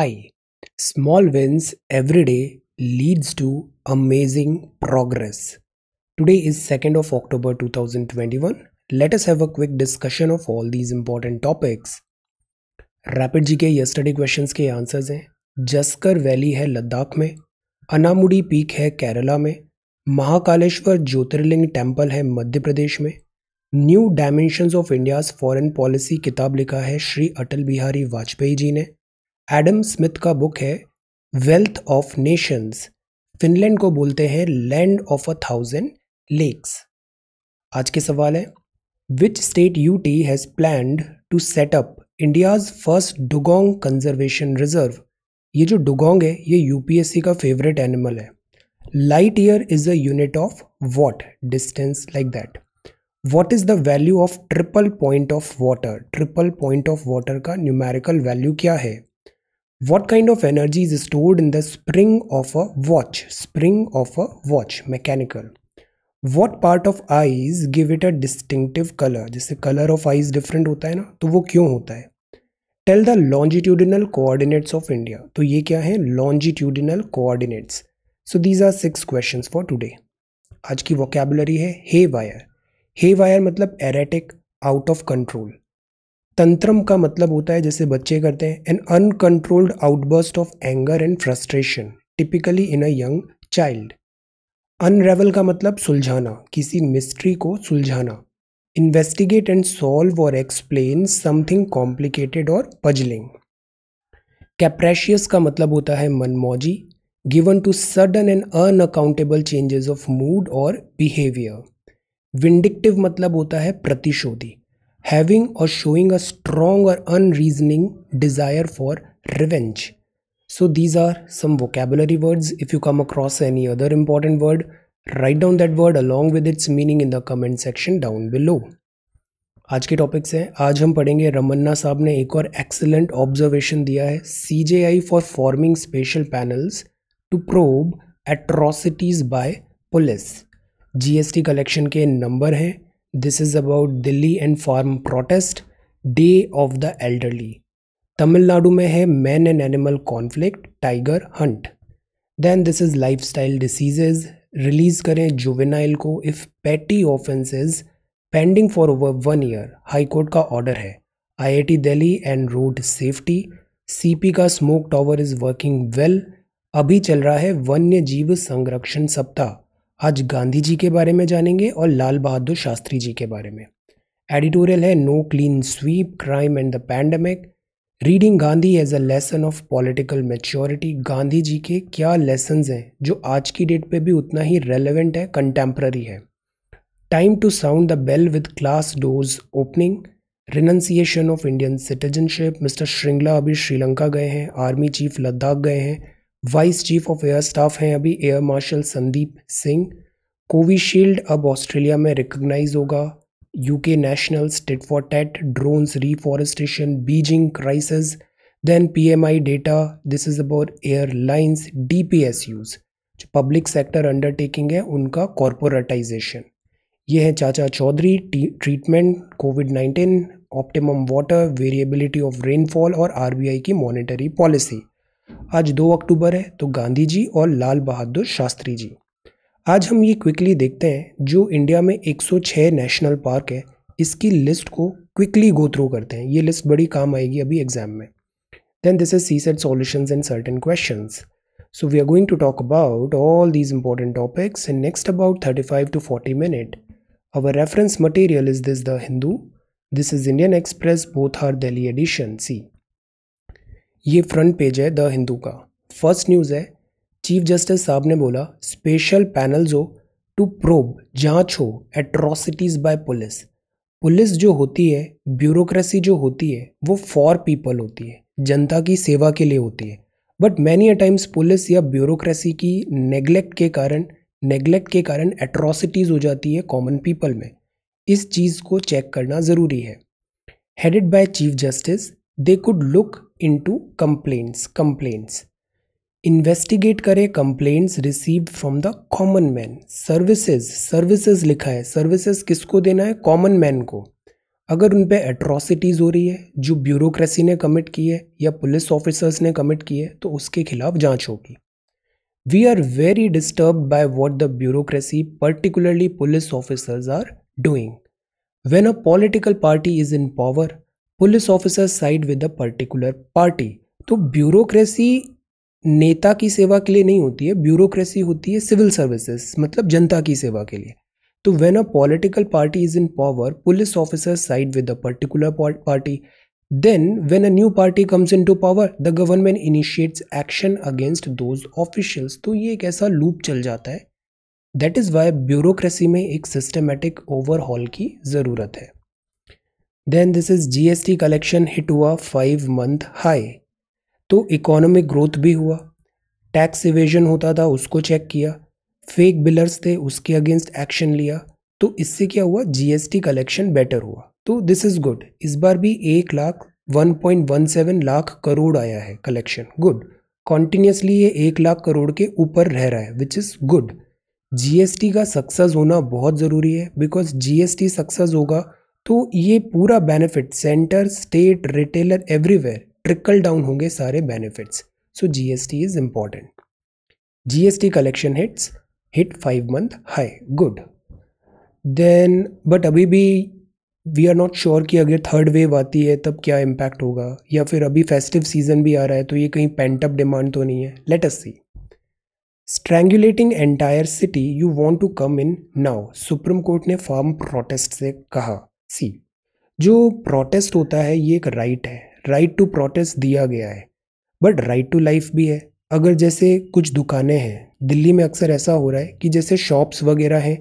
Every day leads to amazing progress to is second of October two thousand twenty one let's have a quick discussion of all these important topics rapid G K yesterday question के answers हैं जस्कर valley है लद्दाख में अनामुडी peak है केरला में महाकालेश्वर ज्योतिर्लिंग temple है मध्य प्रदेश में new dimensions of India's foreign policy किताब लिखा है श्री अटल बिहारी वाजपेयी जी ने एडम स्मिथ का बुक है वेल्थ ऑफ नेशंस फिनलैंड को बोलते हैं land of a thousand lakes आज के सवाल है which state UT has planned to set up India's first dugong conservation reserve ये जो डुगोंग है ये यूपीएससी का फेवरेट एनिमल है light year is a unit of what distance like that what is the value of triple point of water triple point of water का numerical value क्या है what kind of energy is stored in the spring of a watch spring of a watch mechanical what part of eyes give it a distinctive color जैसे color of eyes different होता है ना तो वो क्यों होता है tell the longitudinal coordinates of India तो ये क्या है longitudinal coordinates so these are six questions for today आज की वोकेबलरी है हे वायर हे वायर मतलब erratic out of control tantrum का मतलब होता है जैसे बच्चे करते हैं an uncontrolled outburst of anger and frustration typically in a young child unravel का मतलब सुलझाना किसी मिस्ट्री को सुलझाना इन्वेस्टिगेट एंड सॉल्व और एक्सप्लेन समथिंग कॉम्प्लिकेटेड और पजलिंग कैप्रेशियस का मतलब होता है मनमौजी given to sudden and unaccountable changes of mood और बिहेवियर विंडिक्टिव मतलब होता है प्रतिशोधी हैविंग और शोइंग अ स्ट्रोंग और un unreasoning desire for revenge so these are some vocabulary words if you come across any other important word write down that word along with its meaning in the comment section down below आज के topics हैं आज हम पढ़ेंगे रमन्ना साहब ने एक और एक्सलेंट ऑब्जर्वेशन दिया है C J I for forming special panels to probe atrocities by police G S T collection के नंबर हैं this is about Delhi and farm protest day of the elderly Tamil Nadu में है man and animal conflict tiger hunt then this is life style diseases release करें juvenile को if petty offences pending for over one year high court का order है I I T Delhi and road safety C P का smoke tower is working well अभी चल रहा है वन्य जीव संरक्षण सप्ताह आज गांधी जी के बारे में जानेंगे और लाल बहादुर शास्त्री जी के बारे में एडिटोरियल है no clean sweep crime and the pandemic reading Gandhi as a lesson of political maturity Gandhi ji के क्या लेसन्स हैं जो आज की डेट पे भी उतना ही रेलेवेंट है कंटेम्प्ररी है time to sound the bell with class doors opening renunciation of Indian citizenship mister Shringla अभी श्रीलंका गए हैं आर्मी चीफ लद्दाख गए हैं vice chief of air staff हैं अभी एयर मार्शल संदीप सिंह कोविशील्ड अब ऑस्ट्रेलिया में रिकग्नाइज होगा UK national state for tet drones reforestation Beijing crisis then PMI data this is about airlines DPSUs जो पब्लिक सेक्टर अंडरटेकिंग है उनका कॉरपोरेटाइजेशन ये है Chacha Chaudhary treatment covid nineteen optimum water variability of rainfall और RBI की monetary policy आज 2 अक्टूबर है तो गांधी जी और लाल बहादुर शास्त्री जी आज हम ये क्विकली देखते हैं जो इंडिया में 106 नेशनल पार्क है इसकी लिस्ट को क्विकली गो थ्रू करते हैं ये लिस्ट बड़ी काम आएगी अभी एग्जाम में then this is CSAT solutions and certain question so we are going to talk about all these important topics and next about thirty five to forty minute our reference material is this the Hindu this is Indian Express both are Delhi edition see ये front page है the Hindu का first news है chief justice साहब ने बोला special panel हो to probe जांच हो एट्रोसिटीज बाय पुलिस पुलिस जो होती है ब्यूरोक्रेसी जो होती है वो फॉर पीपल होती है जनता की सेवा के लिए होती है but many a times police या ब्यूरोक्रेसी की नेग्लेक्ट के कारण नेग्लेक्ट के कारण एट्रोसिटीज हो जाती है कॉमन पीपल में इस चीज़ को चेक करना ज़रूरी है headed by chief justice they could look to complaints complaints investigate करें complaints received from the common man services services लिखा है सर्विसेज किसको देना है कॉमन मैन को अगर उन पर एट्रॉसिटीज़ हो रही है जो ब्यूरोक्रेसी ने कमिट की है या पुलिस ऑफिसर्स ने कमिट की है तो उसके खिलाफ जांच होगी we are very disturb by what the bureaucracy particularly police officers are doing when a political party is in power police officer side with a particular party तो ब्यूरोक्रेसी नेता की सेवा के लिए नहीं होती है ब्यूरोक्रेसी होती है सिविल सर्विसेज मतलब जनता की सेवा के लिए तो when a political party is in power police officer side with a particular party then when a new party comes in to power the government initiates action against those officials तो ये एक ऐसा लूप चल जाता है that is Y bureaucracy में एक systematic overhaul की ज़रूरत है then this is GST collection hit हुआ फाइव मंथ हाई तो इकोनॉमिक ग्रोथ भी हुआ टैक्स इवेजन होता था उसको चेक किया फेक बिलर्स थे उसके अगेंस्ट एक्शन लिया तो इससे क्या हुआ जीएसटी कलेक्शन बेटर हुआ तो दिस इज़ गुड इस बार भी एक lakh one one point seven lakh crore आया है कलेक्शन गुड कॉन्टीन्यूसली ये एक लाख करोड़ के ऊपर रह रहा है विच इज़ गुड जीएसटी का सक्सेस होना बहुत ज़रूरी है बिकॉज जीएसटी सक्सेस होगा तो ये पूरा benefit centre state retailer everywhere trickle down होंगे सारे benefits so GST is important GST collection hits hit five month high good then but अभी भी वी आर नॉट श्योर कि अगर थर्ड वेव आती है तब क्या इम्पैक्ट होगा या फिर अभी फेस्टिव सीजन भी आ रहा है तो ये कहीं पेंटअप डिमांड तो नहीं है let us see strangulating entire city you want to come in now supreme court ने फार्म प्रोटेस्ट से कहा सी जो प्रोटेस्ट होता है ये एक राइट है राइट टू प्रोटेस्ट दिया गया है बट राइट टू लाइफ भी है अगर जैसे कुछ दुकानें हैं दिल्ली में अक्सर ऐसा हो रहा है कि जैसे शॉप्स वगैरह हैं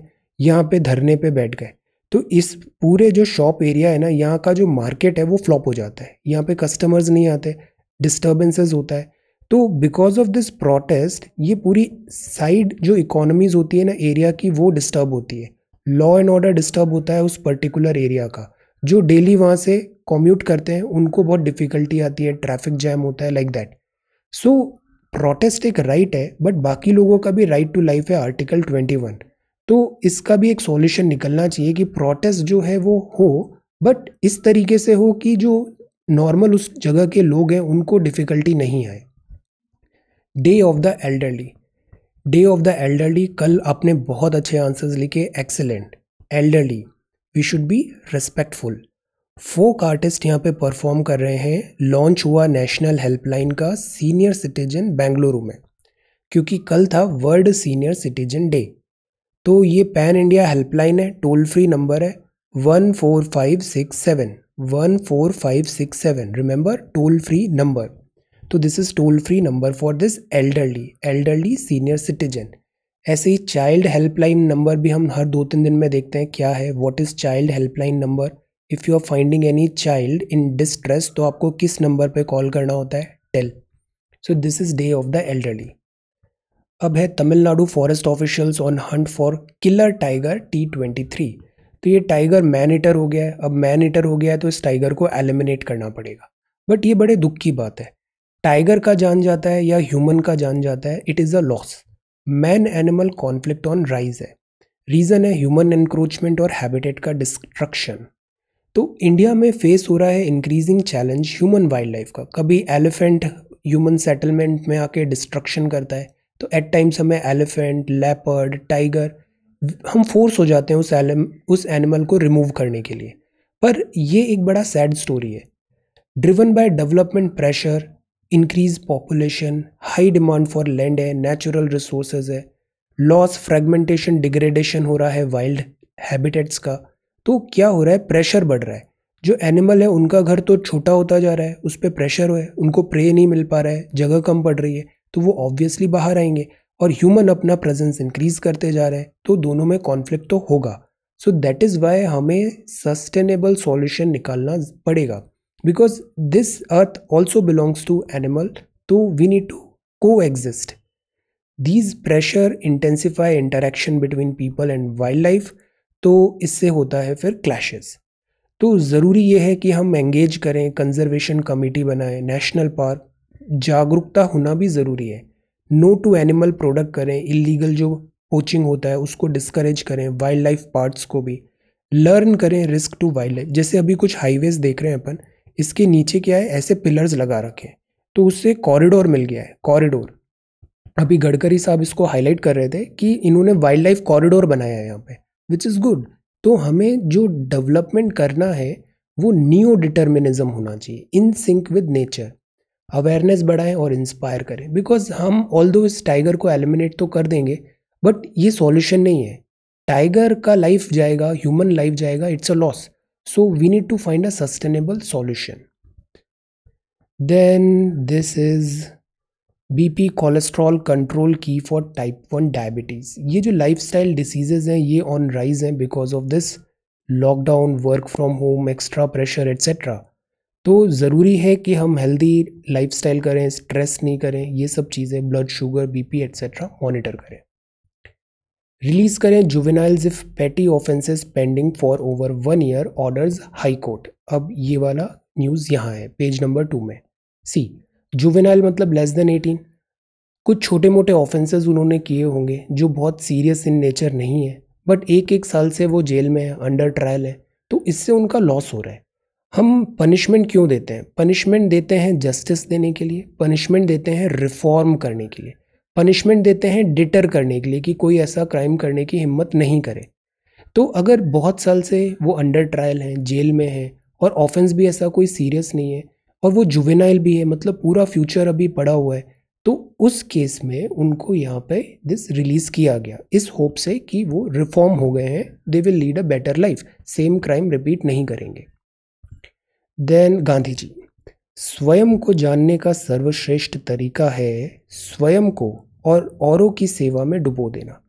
यहाँ पे धरने पे बैठ गए तो इस पूरे जो शॉप एरिया है ना यहाँ का जो मार्केट है वो फ्लॉप हो जाता है यहाँ पे कस्टमर्स नहीं आते डिस्टर्बेंसेस होता है तो बिकॉज ऑफ दिस प्रोटेस्ट ये पूरी साइड जो इकोनॉमीज होती है ना एरिया की वो डिस्टर्ब होती है लॉ एंड ऑर्डर डिस्टर्ब होता है उस पर्टिकुलर एरिया का जो डेली वहाँ से कॉम्यूट करते हैं उनको बहुत डिफ़िकल्टी आती है ट्रैफिक जैम होता है लाइक दैट सो प्रोटेस्ट एक राइट है बट बाकी लोगों का भी राइट टू लाइफ है आर्टिकल ट्वेंटी वन तो इसका भी एक सॉल्यूशन निकलना चाहिए कि प्रोटेस्ट जो है वो हो बट इस तरीके से हो कि जो नॉर्मल उस जगह के लोग हैं उनको डिफ़िकल्टी नहीं आए day of the elderly day of the elderly कल आपने बहुत अच्छे आंसर्स लिखे excellent elderly we should be respectful folk artist यहाँ पे परफॉर्म कर रहे हैं लॉन्च हुआ नेशनल हेल्पलाइन का सीनियर सिटीजन बेंगलुरु में क्योंकि कल था वर्ल्ड सीनियर सिटीजन डे तो ये पैन इंडिया हेल्पलाइन है टोल फ्री नंबर है one four five six seven one four five six seven remember toll free number तो this is toll free number for this elderly elderly senior citizen ऐसे ही child helpline number भी हम हर दो तीन दिन में देखते हैं क्या है what is child helpline number if you are finding any child in distress तो आपको किस नंबर पे कॉल करना होता है tell so this is day of the elderly अब है Tamil Nadu forest officials on hunt for killer tiger T twenty three तो ये टाइगर मैन ईटर हो गया है अब मैन ईटर हो गया है तो इस टाइगर को एलिमिनेट करना पड़ेगा बट ये बड़े दुख की बात है टाइगर का जान जाता है या ह्यूमन का जान जाता है it is a loss man animal conflict on rise है रीज़न है ह्यूमन एनक्रोचमेंट और हैबिटेट का डिस्ट्रक्शन तो इंडिया में फेस हो रहा है increasing challenge human wild life का कभी एलिफेंट ह्यूमन सेटलमेंट में आके डिस्ट्रक्शन करता है तो एट टाइम्स हमें एलिफेंट लेपर्ड टाइगर हम फोर्स हो जाते हैं उस एलम उस एनिमल को रिमूव करने के लिए पर यह एक बड़ा सैड स्टोरी है driven by development pressure increase population high demand for land है नेचुरल रिसोर्सेज है लॉस फ्रेगमेंटेशन डिग्रेडेशन हो रहा है वाइल्ड हैबिटेट्स का तो क्या हो रहा है प्रेशर बढ़ रहा है जो एनिमल है उनका घर तो छोटा होता जा रहा है उस पर प्रेशर हो है उनको प्रे नहीं मिल पा रहा है जगह कम पड़ रही है तो वो ऑब्वियसली बाहर आएंगे और ह्यूमन अपना प्रेजेंस इंक्रीज करते जा रहे हैं तो दोनों में कॉन्फ्लिक्ट तो होगा सो दैट इज़ वाई हमें सस्टेनेबल सॉल्यूशन निकालना पड़ेगा because this earth also belongs to animal तो we need to coexist these pressure intensify interaction between people and wild life तो इससे होता है फिर क्लैशेस तो ज़रूरी ये है कि हम एंगेज करें कंजर्वेशन कमेटी बनाएं नेशनल पार्क जागरूकता होना भी ज़रूरी है नो टू एनिमल प्रोडक्ट करें इलीगल जो पोचिंग होता है उसको डिस्करेज करें वाइल्ड लाइफ पार्ट्स को भी लर्न करें रिस्क टू वाइल्ड लाइफ जैसे अभी कुछ हाईवेज़ देख रहे हैं अपन इसके नीचे क्या है ऐसे पिलर्स लगा रखे हैं तो उससे कॉरिडोर मिल गया है कॉरिडोर अभी गडकरी साहब इसको हाईलाइट कर रहे थे कि इन्होंने वाइल्ड लाइफ कॉरिडोर बनाया है यहाँ पे विच इज़ गुड तो हमें जो डेवलपमेंट करना है वो न्यू डिटर्मिनिज्म होना चाहिए in sync with nature awareness बढ़ाएं और इंस्पायर करें बिकॉज हम ऑल दो इस टाइगर को एलिमिनेट तो कर देंगे बट ये सॉल्यूशन नहीं है टाइगर का लाइफ जाएगा ह्यूमन लाइफ जाएगा it's a loss So we need to find a sustainable solution. Then this is bp cholesterol control की फॉर टाइप वन डायबिटीज़ ये जो लाइफ स्टाइल डिसीजेज हैं ये ऑन राइज हैं because of this lockdown work from home extra pressure etcetera तो ज़रूरी है कि हम हेल्दी लाइफ स्टाइल करें स्ट्रेस नहीं करें ये सब चीज़ें blood sugar BP etcetera monitor करें रिलीज करें juveniles if petty offences pending for over one year orders high court अब ये वाला न्यूज़ यहाँ है पेज नंबर टू में सी जुवेनाइल मतलब लेस देन एटीन कुछ छोटे मोटे ऑफेंसेस उन्होंने किए होंगे जो बहुत सीरियस इन नेचर नहीं है बट एक एक साल से वो जेल में है अंडर ट्रायल है तो इससे उनका लॉस हो रहा है हम पनिशमेंट क्यों देते हैं पनिशमेंट देते हैं जस्टिस देने के लिए पनिशमेंट देते हैं रिफॉर्म करने के लिए पनिशमेंट देते हैं डिटर करने के लिए कि कोई ऐसा क्राइम करने की हिम्मत नहीं करे तो अगर बहुत साल से वो अंडर ट्रायल हैं जेल में हैं और ऑफेंस भी ऐसा कोई सीरियस नहीं है और वो जुवेनाइल भी है मतलब पूरा फ्यूचर अभी पड़ा हुआ है तो उस केस में उनको यहाँ पे दिस रिलीज़ किया गया इस होप से कि वो रिफॉर्म हो गए हैं they will lead a better life same crime repeat नहीं करेंगे देन गांधी जी स्वयं को जानने का सर्वश्रेष्ठ तरीका है स्वयं को और औरों की सेवा में डुबो देना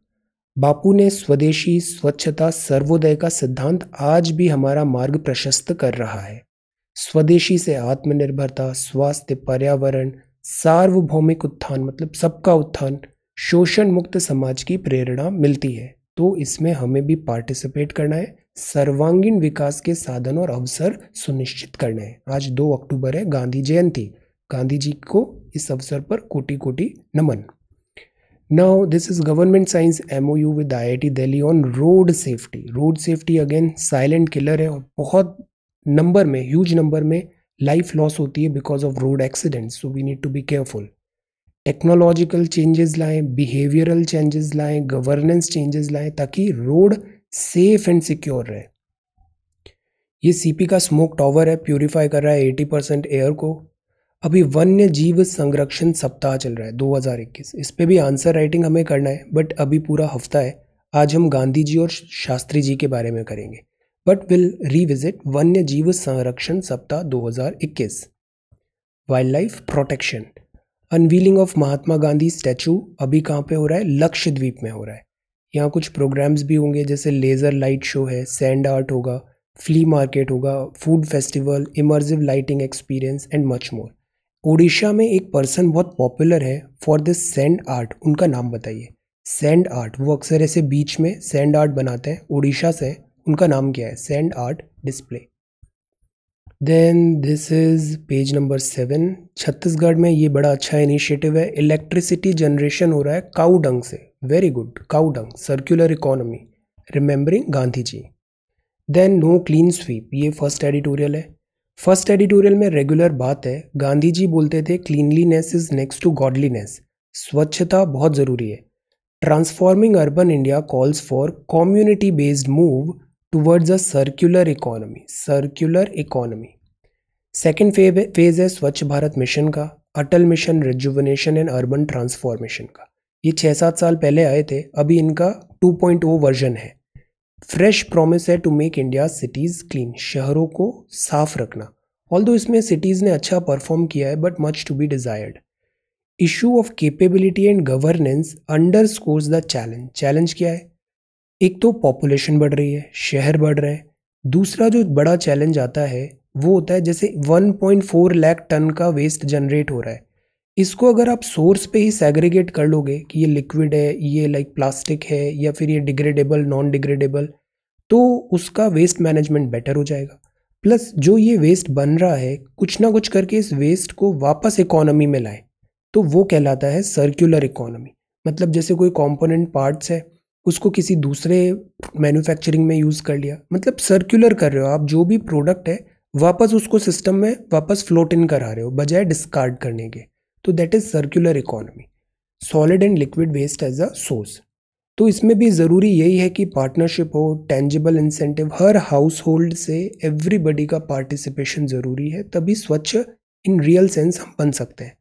बापू ने स्वदेशी स्वच्छता सर्वोदय का सिद्धांत आज भी हमारा मार्ग प्रशस्त कर रहा है स्वदेशी से आत्मनिर्भरता स्वास्थ्य पर्यावरण सार्वभौमिक उत्थान मतलब सबका उत्थान शोषण मुक्त समाज की प्रेरणा मिलती है तो इसमें हमें भी पार्टिसिपेट करना है सर्वांगीण विकास के साधन और अवसर सुनिश्चित करने हैं आज दो अक्टूबर है गांधी जयंती गांधी जी को इस अवसर पर कोटि कोटि नमन this is government science M O U with I I T Delhi on road safety road safety again silent killer है और बहुत नंबर में ह्यूज नंबर में लाइफ लॉस होती है because of road accident so we need to be careful technological changes लाएं behavioural changes लाएं governance changes लाएं ताकि रोड सेफ एंड सिक्योर रहे ये सीपी का स्मोक टॉवर है प्यूरिफाई कर रहा है 80 परसेंट एयर को अभी वन्य जीव संरक्षण सप्ताह चल रहा है 2021 इस पर भी आंसर राइटिंग हमें करना है बट अभी पूरा हफ्ता है आज हम गांधी जी और शास्त्री जी के बारे में करेंगे बट विल रीविजिट वन्य जीव संरक्षण सप्ताह 2021 wild life protection unveiling of Mahatma Gandhi statue अभी कहाँ पे हो रहा है लक्षद्वीप में हो रहा है यहाँ कुछ प्रोग्राम्स भी होंगे जैसे लेज़र लाइट शो है सैंड आर्ट होगा फ्ली मार्केट होगा food festival immersive lighting experience and much more Orissa में एक पर्सन बहुत पॉपुलर है फॉर दिस सैंड आर्ट उनका नाम बताइए सैंड आर्ट वो अक्सर ऐसे बीच में सैंड आर्ट बनाते हैं उड़ीसा से उनका नाम क्या है sand art display then this is page number seven Chhattisgarh में ये बड़ा अच्छा इनिशिएटिव है इलेक्ट्रिसिटी जनरेशन हो रहा है काउडंग डंग से very good cow dung circular economy remembering Gandhi ji then no clean sweep ये फर्स्ट एडिटोरियल है फर्स्ट एडिटोरियल में रेगुलर बात है गांधी जी बोलते थे cleanliness is next to godliness स्वच्छता बहुत ज़रूरी है transforming urban India calls for community based move towards a circular economy circular economy second phase है स्वच्छ भारत मिशन का Atal mission rejuvenation and urban transformation का ये छः सात साल पहले आए थे अभी इनका टू पॉइंट वो वर्जन है फ्रेश प्रॉमिस है to make India cities clean शहरों को साफ रखना ऑल दो इसमें सिटीज़ ने अच्छा परफॉर्म किया है but much to be desired issue of capability and governance underscores the challenge challenge क्या है एक तो पॉपुलेशन बढ़ रही है शहर बढ़ रहे हैं दूसरा जो बड़ा चैलेंज आता है वो होता है जैसे 1.4 लाख टन का वेस्ट जनरेट हो रहा है इसको अगर आप सोर्स पे ही सेग्रीगेट कर लोगे कि ये लिक्विड है ये लाइक प्लास्टिक है या फिर ये डिग्रेडेबल नॉन डिग्रेडेबल तो उसका वेस्ट मैनेजमेंट बेटर हो जाएगा प्लस जो ये वेस्ट बन रहा है कुछ ना कुछ करके इस वेस्ट को वापस इकोनॉमी में लाए तो वो कहलाता है सर्क्यूलर इकोनॉमी मतलब जैसे कोई कंपोनेंट पार्ट्स है उसको किसी दूसरे मैन्युफैक्चरिंग में यूज़ कर लिया मतलब सर्कुलर कर रहे हो आप जो भी प्रोडक्ट है वापस उसको सिस्टम में वापस फ्लोट इन करा रहे हो बजाय डिस्कार्ड करने के तो that is circular economy solid and liquid waste as a source तो इसमें भी ज़रूरी यही है कि पार्टनरशिप हो टेंजिबल इंसेंटिव हर हाउस होल्ड से एवरीबडी का पार्टिसिपेशन ज़रूरी है तभी स्वच्छ इन रियल सेंस हम बन सकते हैं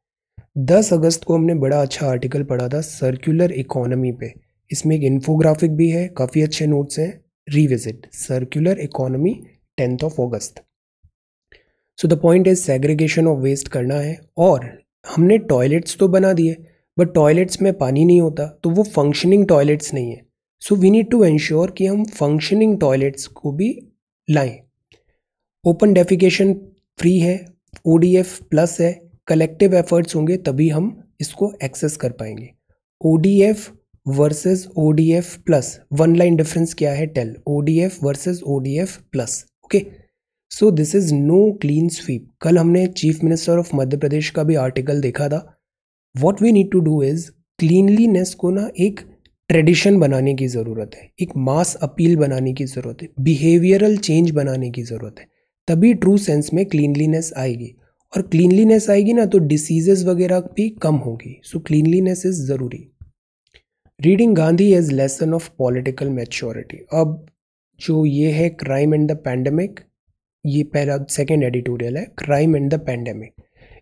दस अगस्त को हमने बड़ा अच्छा आर्टिकल पढ़ा था सर्कुलर इकोनॉमी पे इसमें एक इन्फोग्राफिक भी है काफ़ी अच्छे नोट्स हैं revisit circular economy tenth of August so the point is segregation of waste करना है और हमने टॉयलेट्स तो बना दिए बट टॉयलेट्स में पानी नहीं होता तो वो फंक्शनिंग टॉयलेट्स नहीं है so we need to ensure कि हम फंक्शनिंग टॉयलेट्स को भी लाएं ओपन डेफिकेशन फ्री है ओ प्लस है कलेक्टिव एफर्ट्स होंगे तभी हम इसको एक्सेस कर पाएंगे O versus O plus one line difference क्या है tell O D F versus O plus okay so this is no clean sweep कल हमने chief minister of Madhya Pradesh का भी आर्टिकल देखा था what we need to do is cleanliness को ना एक ट्रेडिशन बनाने की ज़रूरत है एक मास अपील बनाने की ज़रूरत है बिहेवियरल चेंज बनाने की ज़रूरत है तभी ट्रू सेंस में क्लीनलीनेस आएगी और क्लीनलीनेस आएगी ना तो डिसीजेज वगैरह भी कम होगी सो क्लीनलीनेस इज़ ज़रूरी reading Gandhi as lesson of political maturity अब जो ये है क्राइम एंड द पैंडमिक ये पहला सेकेंड एडिटोरियल है क्राइम एंड द पेंडेमिक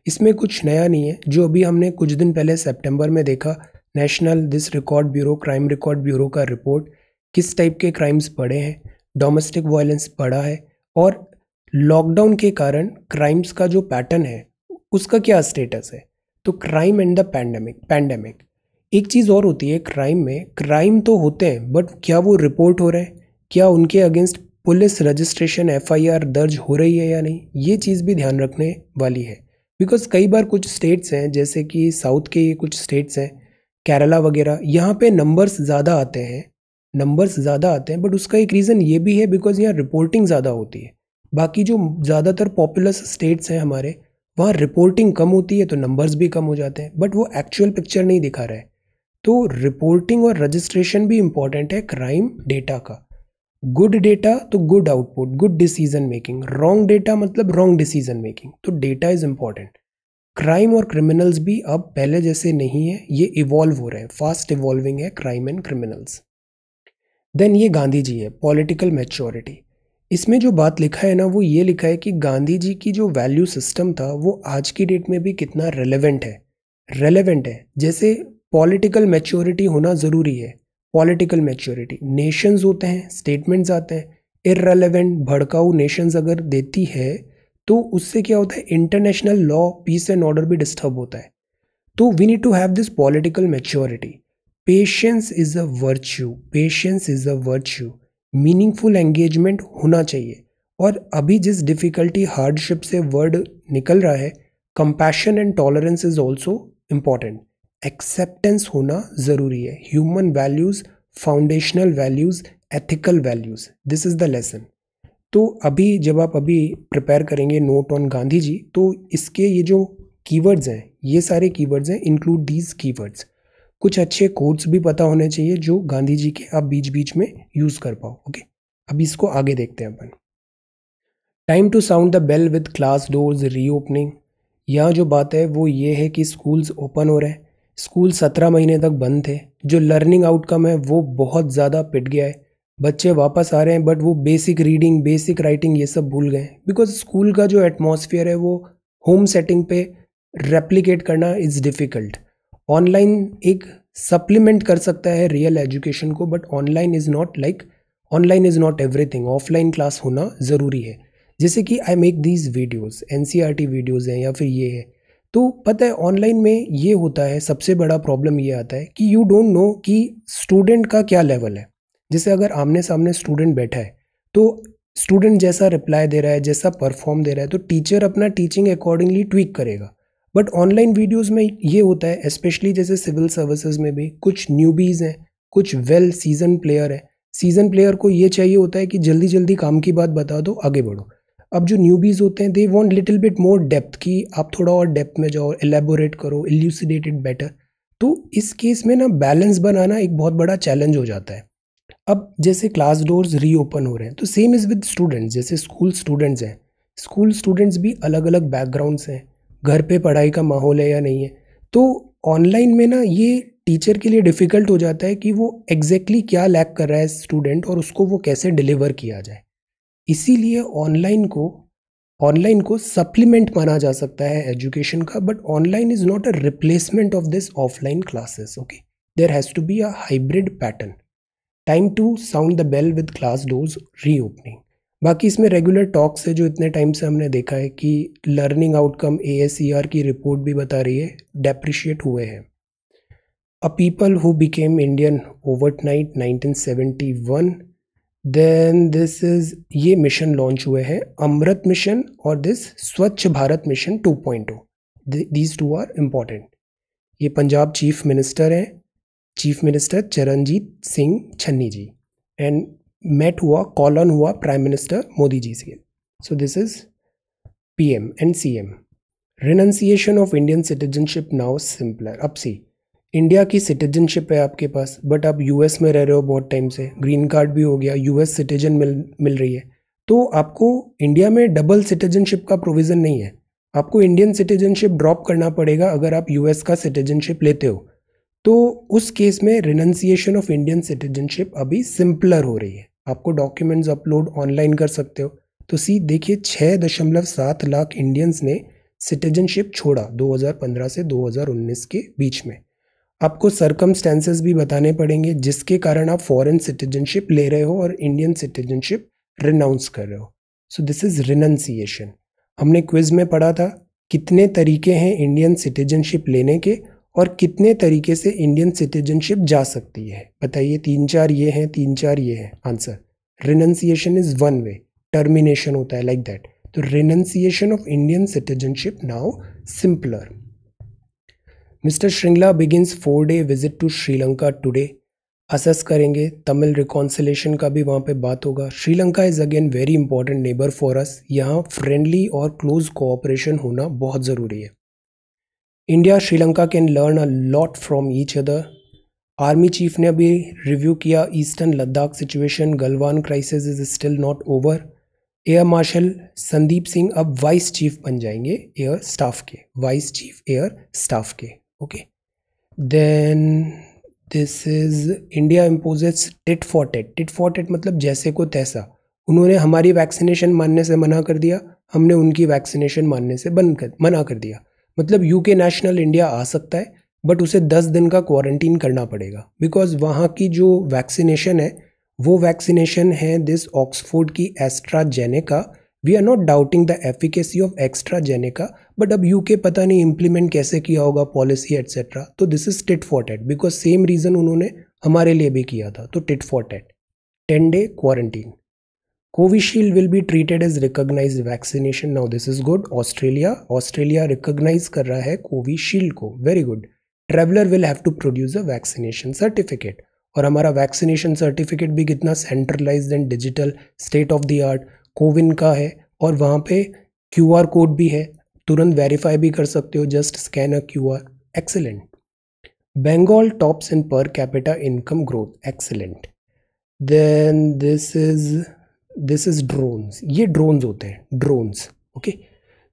इसमें कुछ नया नहीं है जो अभी हमने कुछ दिन पहले सेप्टेम्बर में देखा national this record bureau crime record bureau का रिपोर्ट किस टाइप के क्राइम्स बढ़े हैं डोमेस्टिक वायलेंस बढ़ा है और लॉकडाउन के कारण क्राइम्स का जो पैटर्न है उसका क्या स्टेटस है तो crime and the pandemic pandemic एक चीज़ और होती है क्राइम में क्राइम तो होते हैं बट क्या वो रिपोर्ट हो रहे हैं क्या उनके अगेंस्ट पुलिस रजिस्ट्रेशन एफआईआर दर्ज हो रही है या नहीं ये चीज़ भी ध्यान रखने वाली है बिकॉज कई बार कुछ स्टेट्स हैं जैसे कि साउथ के ये कुछ स्टेट्स हैं केरला वगैरह यहाँ पे नंबर्स ज़्यादा आते हैं नंबर्स ज़्यादा आते हैं बट उसका एक रीज़न ये भी है बिकॉज यहाँ रिपोर्टिंग ज़्यादा होती है बाकी जो ज़्यादातर पॉपुलस स्टेट्स हैं हमारे वहाँ रिपोर्टिंग कम होती है तो नंबर्स भी कम हो जाते हैं बट वो एक्चुअल पिक्चर नहीं दिखा रहे तो रिपोर्टिंग और रजिस्ट्रेशन भी इम्पॉर्टेंट है क्राइम डेटा का गुड डेटा तो good output good decision making wrong data मतलब रॉन्ग डिसीजन मेकिंग तो डेटा इज इंपॉर्टेंट क्राइम और क्रिमिनल्स भी अब पहले जैसे नहीं है ये इवॉल्व हो रहे हैं फास्ट इवॉल्विंग है क्राइम एंड क्रिमिनल्स देन ये गांधी जी है पॉलिटिकल मेच्योरिटी इसमें जो बात लिखा है ना वो ये लिखा है कि गांधी जी की जो वैल्यू सिस्टम था वो आज की डेट में भी कितना रेलिवेंट है रेलिवेंट है जैसे पॉलिटिकल मैच्योरिटी होना ज़रूरी है पॉलिटिकल मैच्योरिटी नेशंस होते हैं स्टेटमेंट्स आते हैं इरेलीवेंट भड़काऊ नेशंस अगर देती है तो उससे क्या होता है international law peace and order भी डिस्टर्ब होता है तो we need to have this political maturity patience is a virtue patience is a virtue meaningful engagement होना चाहिए और अभी जिस डिफ़िकल्टी हार्डशिप से वर्ड निकल रहा है compassion and tolerance is also important acceptance होना ज़रूरी है human values foundational values ethical values this is the lesson तो अभी जब आप अभी प्रिपेयर करेंगे नोट ऑन गांधी जी तो इसके ये जो कीवर्ड्स हैं ये सारे कीवर्ड्स हैं इंक्लूड दीज कीवर्ड्स कुछ अच्छे कोड्स भी पता होने चाहिए जो गांधी जी के आप बीच बीच में यूज़ कर पाओ ओके अब इसको आगे देखते हैं अपन time to sound the bell with class doors reopening यहाँ जो बात है वो ये है कि स्कूल्स ओपन हो रहे हैं स्कूल सत्रह महीने तक बंद थे जो लर्निंग आउटकम है वो बहुत ज़्यादा पिट गया है बच्चे वापस आ रहे हैं बट वो बेसिक रीडिंग बेसिक राइटिंग ये सब भूल गए बिकॉज स्कूल का जो एटमोसफियर है वो होम सेटिंग पे रेप्लिकेट करना इज़ डिफ़िकल्ट ऑनलाइन एक सप्लीमेंट कर सकता है रियल एजुकेशन को but online is not like online is not everything offline class होना ज़रूरी है जैसे कि I make these videos N C R T videos हैं या फिर ये है तो पता है ऑनलाइन में ये होता है सबसे बड़ा प्रॉब्लम ये आता है कि यू डोंट नो कि स्टूडेंट का क्या लेवल है जैसे अगर आमने सामने स्टूडेंट बैठा है तो स्टूडेंट जैसा रिप्लाई दे रहा है जैसा परफॉर्म दे रहा है तो टीचर अपना टीचिंग अकॉर्डिंगली ट्विक करेगा बट ऑनलाइन वीडियोज़ में ये होता है स्पेशली जैसे सिविल सर्विसेज में भी कुछ न्यूबीज़ हैं कुछ वेल सीजन प्लेयर हैं सीजन प्लेयर को ये चाहिए होता है कि जल्दी जल्दी काम की बात बता दो आगे बढ़ो अब जो न्यूबीज़ होते हैं they want little bit more depth कि आप थोड़ा और डेप्थ में जाओ एलेबोरेट करो एल्यूसिडेटेड बेटर तो इस केस में ना बैलेंस बनाना एक बहुत बड़ा चैलेंज हो जाता है अब जैसे क्लास डोर्स रीओपन हो रहे हैं तो सेम इज़ विद स्टूडेंट्स जैसे स्कूल स्टूडेंट्स हैं स्कूल स्टूडेंट्स भी अलग अलग बैकग्राउंड्स हैं घर पे पढ़ाई का माहौल है या नहीं है तो ऑनलाइन में ना ये टीचर के लिए डिफ़िकल्ट हो जाता है कि वो एग्जैक्टली exactly क्या लैक कर रहा है स्टूडेंट और उसको वो कैसे डिलीवर किया जाए इसीलिए ऑनलाइन को ऑनलाइन को सप्लीमेंट माना जा सकता है एजुकेशन का but online is not a replacement of this offline classes okay there has to be a hybrid pattern time to sound the bell with class doors reopening बाकी इसमें regular talks है जो इतने टाइम से हमने देखा है कि learning outcome A S C R की रिपोर्ट भी बता रही है डेप्रिशिएट हुए हैं a people who became Indian overnight nineteen seventy one then this is ये मिशन लॉन्च हुए हैं अमृत मिशन और this Swachh Bharat mission 2.0 point these two are important ये पंजाब चीफ मिनिस्टर हैं chief minister Charanjit Singh Channi ji and met हुआ कॉलन हुआ प्राइम मिनिस्टर मोदी जी से so this is P M and C M renunciation of Indian citizenship now simpler अब see India की citizenship है आपके पास but आप यूएस में रह रहे हो बहुत टाइम से ग्रीन कार्ड भी हो गया यूएस सिटीजन मिल मिल रही है तो आपको इंडिया में डबल सिटीजनशिप का प्रोविज़न नहीं है आपको इंडियन सिटीजनशिप ड्रॉप करना पड़ेगा अगर आप यूएस का सिटीजनशिप लेते हो तो उस केस में रिनंसिएशन ऑफ इंडियन सिटीजनशिप अभी सिंपलर हो रही है आपको डॉक्यूमेंट्स अपलोड ऑनलाइन कर सकते हो तो सी देखिए छः दशमलव सात लाख इंडियंस ने सिटीजनशिप छोड़ा 2015 से 2019 के बीच में आपको सरकमस्टेंसेस भी बताने पड़ेंगे जिसके कारण आप फॉरेन सिटीजनशिप ले रहे हो और इंडियन सिटीजनशिप रिनाउंस कर रहे हो सो दिस इज़ रिनंसिएशन हमने क्विज़ में पढ़ा था कितने तरीके हैं इंडियन सिटीजनशिप लेने के और कितने तरीके से इंडियन सिटीजनशिप जा सकती है बताइए तीन चार ये हैं तीन चार ये हैं answer renunciation is one way termination होता है लाइक like दैट तो renunciation of Indian citizenship now simpler mister Shringla begins four day visit to Sri Lanka today assess करेंगे तमिल रिकॉन्सलेशन का भी वहाँ पे बात होगा Sri Lanka is again very important neighbour for us यहाँ फ्रेंडली और क्लोज कोऑपरेशन होना बहुत ज़रूरी है India Sri Lanka can learn a lot from each other army chief ने अभी रिव्यू किया eastern Ladakh situation Galwan crisis is still not over air marshal Sandeep Singh अब वाइस चीफ बन जाएंगे एयर स्टाफ के वाइस चीफ एयर स्टाफ के okay then this is India imposes tit for TET tit for tat मतलब जैसे को तैसा उन्होंने हमारी वैक्सीनेशन मानने से मना कर दिया हमने उनकी वैक्सीनेशन मानने से बंद कर मना कर दिया मतलब यूके नेशनल इंडिया आ सकता है बट उसे दस दिन का क्वारंटीन करना पड़ेगा बिकॉज वहाँ की जो वैक्सीनेशन है वो वैक्सीनेशन है दिस ऑक्सफोर्ड की AstraZeneca we are not doubting the efficacy of AstraZeneca but अब यूके पता नहीं इम्प्लीमेंट कैसे किया होगा पॉलिसी एट्सेट्रा तो this is tit for tat because same reason उन्होंने हमारे लिए भी किया था तो tit for tat ten day quarantine Covishield will be treated as recognise vaccination now this is good Australia Australia recognise कर रहा है कोविशील्ड को very good traveller will have to produce a vaccination certificate और हमारा vaccination certificate भी कितना centralise and digital state of the art CoWIN का है और वहाँ पे क्यू आर कोड भी है तुरंत वेरीफाई भी कर सकते हो just scan a Q R excellent Bengal tops in per capita income growth excellent then this is this is drones ये ड्रोन्स होते हैं ड्रोन्स ओके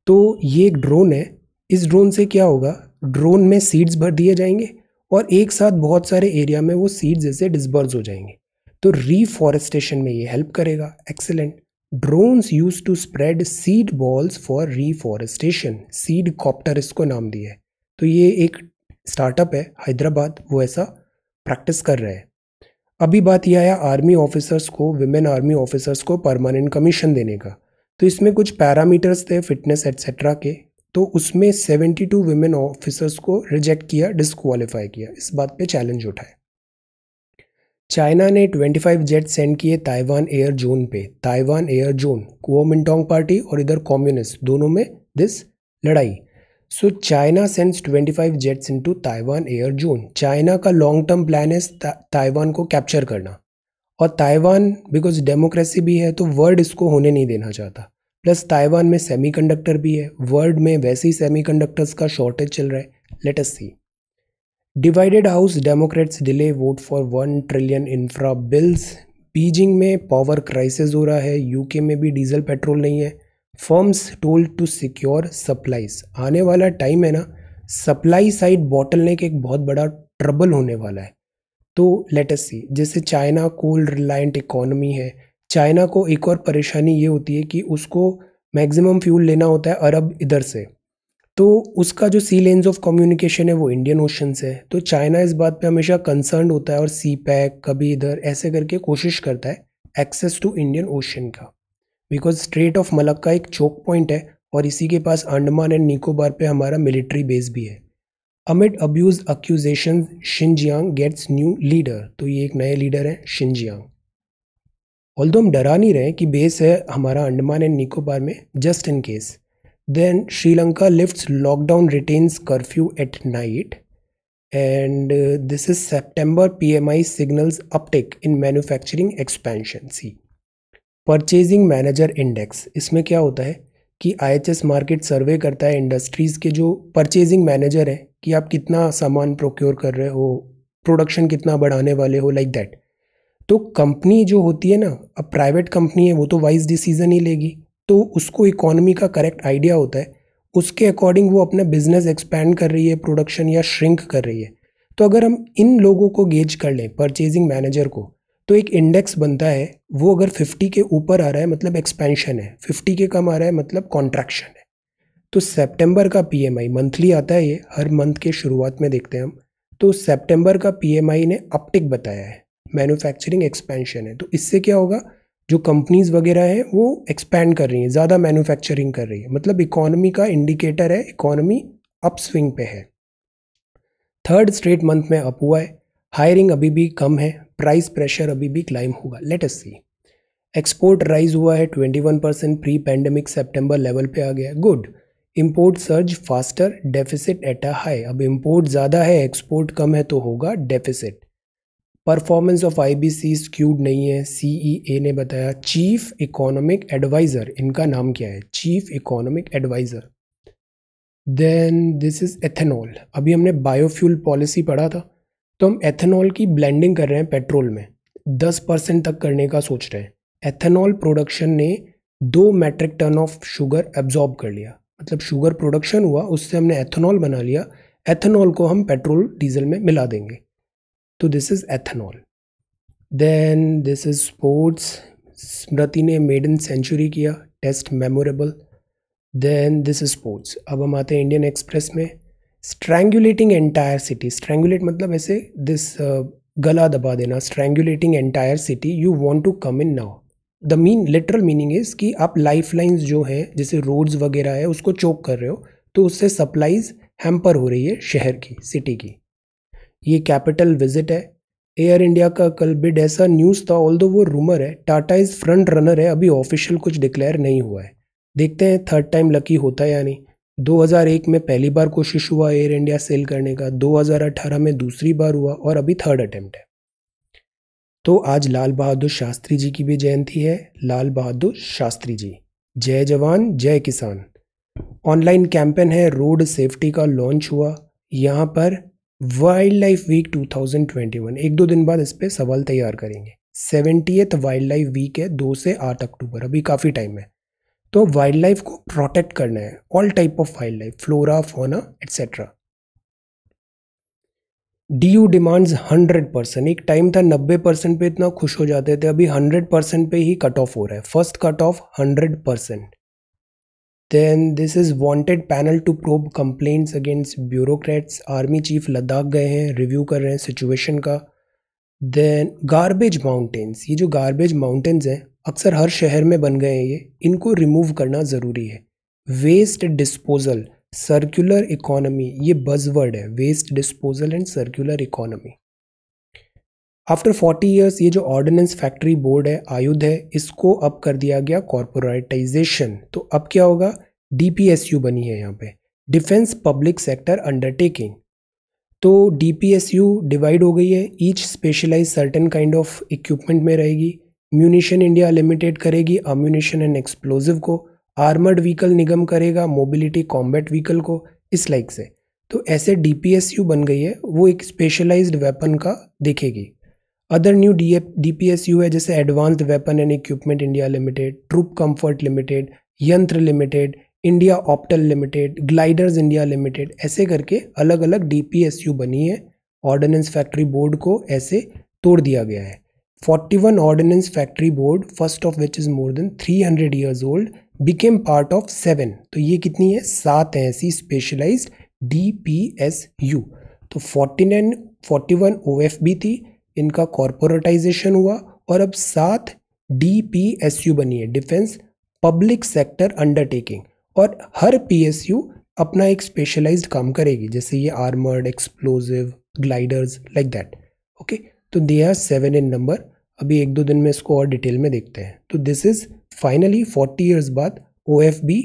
तो ये एक ड्रोन है इस ड्रोन से क्या होगा ड्रोन में सीड्स भर दिए जाएंगे और एक साथ बहुत सारे एरिया में वो सीड्स जैसे डिस्बर्स हो जाएंगे तो रीफॉरेस्टेशन में ये हेल्प करेगा excellent drones use to spread seed balls for reforestation seed copter इसको नाम दिया है तो ये एक स्टार्टअप है हैदराबाद वो ऐसा प्रैक्टिस कर रहे हैं अभी बात यह आया आर्मी ऑफिसर्स को विमेन आर्मी ऑफिसर्स को परमानेंट कमीशन देने का तो इसमें कुछ पैरामीटर्स थे फिटनेस एट्सेट्रा के तो उसमें 72 टू विमेन ऑफिसर्स को रिजेक्ट किया डिसक्वालीफाई किया इस बात पे चैलेंज उठाए चाइना ने 25 जेट सेंड किए ताइवान एयर जोन पे Taiwan air zone Kuomintang party और इधर कम्युनिस्ट दोनों में दिस लड़ाई so China sends 25 jets into Taiwan air zone China का लॉन्ग टर्म प्लान है ताइवान को कैप्चर करना और ताइवान बिकॉज डेमोक्रेसी भी है तो वर्ल्ड इसको होने नहीं देना चाहता प्लस ताइवान में सेमीकंडक्टर भी है वर्ल्ड में वैसे ही सेमीकंडक्टर्स का शॉर्टेज चल रहा है let us see divided house democrats delay vote for one trillion infra bills Beijing में पावर क्राइसिस हो रहा है यूके में भी डीजल पेट्रोल नहीं है firms toil to secure supplies आने वाला टाइम है ना सप्लाई साइड बॉटल नेक एक बहुत बड़ा ट्रबल होने वाला है तो लेटस सी जैसे चाइना कोल रिलायंट इकोनॉमी है चाइना को एक और परेशानी ये होती है कि उसको मैक्सिमम फ्यूल लेना होता है अरब इधर से तो उसका जो सी लेंस ऑफ कम्युनिकेशन है वो इंडियन ओशन से है तो चाइना इस बात पे हमेशा कंसर्न होता है और सी पैक कभी इधर ऐसे करके कोशिश करता है एक्सेस टू इंडियन ओशन का बिकॉज स्ट्रेट ऑफ मलक्का एक चौक पॉइंट है और इसी के पास अंडमान एंड निकोबार पे हमारा मिलिट्री बेस भी है amid abuse accusation Xinjiang gets new leader तो ये एक नए लीडर हैं शिनजियांग ऑल हम डरा नहीं रहे कि बेस है हमारा अंडमान एंड निकोबार में just in case Then Sri Lanka lifts lockdown, retains curfew at night. And uh, this is September PMI signals uptick in manufacturing expansion. See, purchasing manager index इसमें क्या होता है कि आईएचएस मार्केट सर्वे करता है इंडस्ट्रीज़ के जो परचेजिंग मैनेजर हैं कि आप कितना सामान प्रोक्योर कर रहे हो प्रोडक्शन कितना बढ़ाने वाले हो लाइक like दैट तो कंपनी जो होती है ना अब प्राइवेट कंपनी है वो तो वाइज डिसीज़न ही लेगी तो उसको इकोनॉमी का करेक्ट आइडिया होता है उसके अकॉर्डिंग वो अपना बिजनेस एक्सपेंड कर रही है प्रोडक्शन या श्रिंक कर रही है तो अगर हम इन लोगों को गेज कर लें परचेजिंग मैनेजर को तो एक इंडेक्स बनता है वो अगर 50 के ऊपर आ रहा है मतलब एक्सपेंशन है 50 के कम आ रहा है मतलब कॉन्ट्रैक्शन है तो सितंबर का पीएमआई मंथली आता है ये हर मंथ के शुरुआत में देखते हैं हम तो सितंबर का पीएमआई ने अपटिक बताया है मैन्युफैक्चरिंग एक्सपेंशन है तो इससे क्या होगा जो कंपनीज़ वगैरह हैं वो एक्सपैंड कर रही हैं ज़्यादा मैन्युफैक्चरिंग कर रही मतलब है मतलब इकोनॉमी का इंडिकेटर है इकोनॉमी अप स्विंग पे है थर्ड स्ट्रेट मंथ में अप हुआ है हायरिंग अभी भी कम है प्राइस प्रेशर अभी भी क्लाइम होगा let us see export rise हुआ है 21 percent pre pandemic September level पे आ गया good import surge faster deficit at a high अब इम्पोर्ट ज़्यादा है एक्सपोर्ट कम है तो होगा deficit performance of I B C skewed नहीं है ए e ने बताया चीफ इकोनॉमिक एडवाइज़र इनका नाम क्या है chief economic adviser then this is ethanol अभी हमने बायोफ्यूल पॉलिसी पढ़ा था तो हम एथेनॉल की ब्लेंडिंग कर रहे हैं पेट्रोल में दस परसेंट तक करने का सोच रहे हैं एथेनॉल प्रोडक्शन ने दो metric ton of sugar absorb कर लिया मतलब शुगर प्रोडक्शन हुआ उससे हमने एथेनॉल बना लिया एथेनॉल को हम पेट्रोल डीजल में मिला देंगे तो this is ethanol then this is sports Smriti ने मेडन सेंचुरी किया test memorable then this is sports अब हम आते हैं इंडियन एक्सप्रेस में स्ट्रैंगुलेटिंग एंटायर सिटी स्ट्रैंगुलेट मतलब ऐसे दिस uh, गला दबा देना strangulating entire city you want to come in now the mean literal meaning is कि आप लाइफ लाइन्स जो हैं जैसे रोड्स वगैरह है उसको चोक कर रहे हो तो उससे सप्लाईज हैम्पर हो रही है शहर की सिटी की ये कैपिटल विजिट है एयर इंडिया का कल बिड ऐसा न्यूज़ था ऑल वो रूमर है टाटा इज़ फ्रंट रनर है अभी ऑफिशियल कुछ डिक्लेयर नहीं हुआ है देखते हैं थर्ड टाइम लकी होता है या नहीं 2001 में पहली बार कोशिश हुआ एयर इंडिया सेल करने का 2018 में दूसरी बार हुआ और अभी थर्ड अटेम्प्ट है तो आज लाल बहादुर शास्त्री जी की भी जयंती है लाल बहादुर शास्त्री जी जय जवान जय किसान ऑनलाइन कैंपेन है रोड सेफ्टी का लॉन्च हुआ यहाँ पर वाइल्ड लाइफ वीक 2021 एक दो दिन बाद इस पर सवाल तैयार करेंगे सेवेंटीथ वाइल्ड लाइफ वीक है दो से आठ अक्टूबर अभी काफ़ी टाइम है तो वाइल्ड लाइफ को प्रोटेक्ट करना है all type of wild life flora fauna etcetera D U demands hundred percent एक टाइम था नब्बे परसेंट पे इतना खुश हो जाते थे अभी हंड्रेड परसेंट पे ही कट ऑफ हो रहा है first cut off hundred percent Then this is wanted panel to probe complaints against bureaucrats army chief Ladakh गए हैं रिव्यू कर रहे हैं सिचुएशन का देन गारबेज माउंटेंस ये जो गारबेज माउंटेंस हैं अक्सर हर शहर में बन गए हैं ये इनको रिमूव करना ज़रूरी है वेस्ट डिस्पोज़ल सर्कुलर इकोनॉमी ये बजवर्ड है waste disposal and circular economy after forty years ये जो ऑर्डिनेंस फैक्ट्री बोर्ड है आयुध है इसको अब कर दिया गया कॉरपोरेटाइजेशन तो अब क्या होगा डीपीएसयू बनी है यहाँ पे डिफेंस पब्लिक सेक्टर अंडरटेकिंग तो डीपीएसयू डिवाइड हो गई है each specialise certain kind of equipment में रहेगी म्यूनिशन इंडिया लिमिटेड करेगी अम्यूनिशन एंड एक्सप्लोजिव को आर्मर्ड व्हीकल निगम करेगा मोबिलिटी कॉम्बैट व्हीकल को इस लाइक से तो ऐसे डीपीएसयू बन गई है वो एक स्पेशलाइज्ड वेपन का देखेगी other new D D P S U है जैसे advanced weapon and equipment India limited troop comfort limited Yantra limited India Optel limited gliders India limited ऐसे करके अलग अलग डी पी एस यू बनी है ऑर्डिनेंस फैक्ट्री बोर्ड को ऐसे तोड़ दिया गया है forty one ordnance factory board first of which is more than three hundred years old became part of seven तो ये कितनी है सात हैं ऐसी specialised D P S U तो forty nine forty one O F B थी इनका कॉरपोरेटाइजेशन हुआ और अब सात डी बनी है डिफेंस पब्लिक सेक्टर अंडरटेकिंग और हर पीएसयू अपना एक स्पेशलाइज्ड काम करेगी जैसे ये armoured explosive gliders like that okay तो they are seven in number अभी एक दो दिन में इसको और डिटेल में देखते हैं तो this is finally forty years बाद ओ एफ बी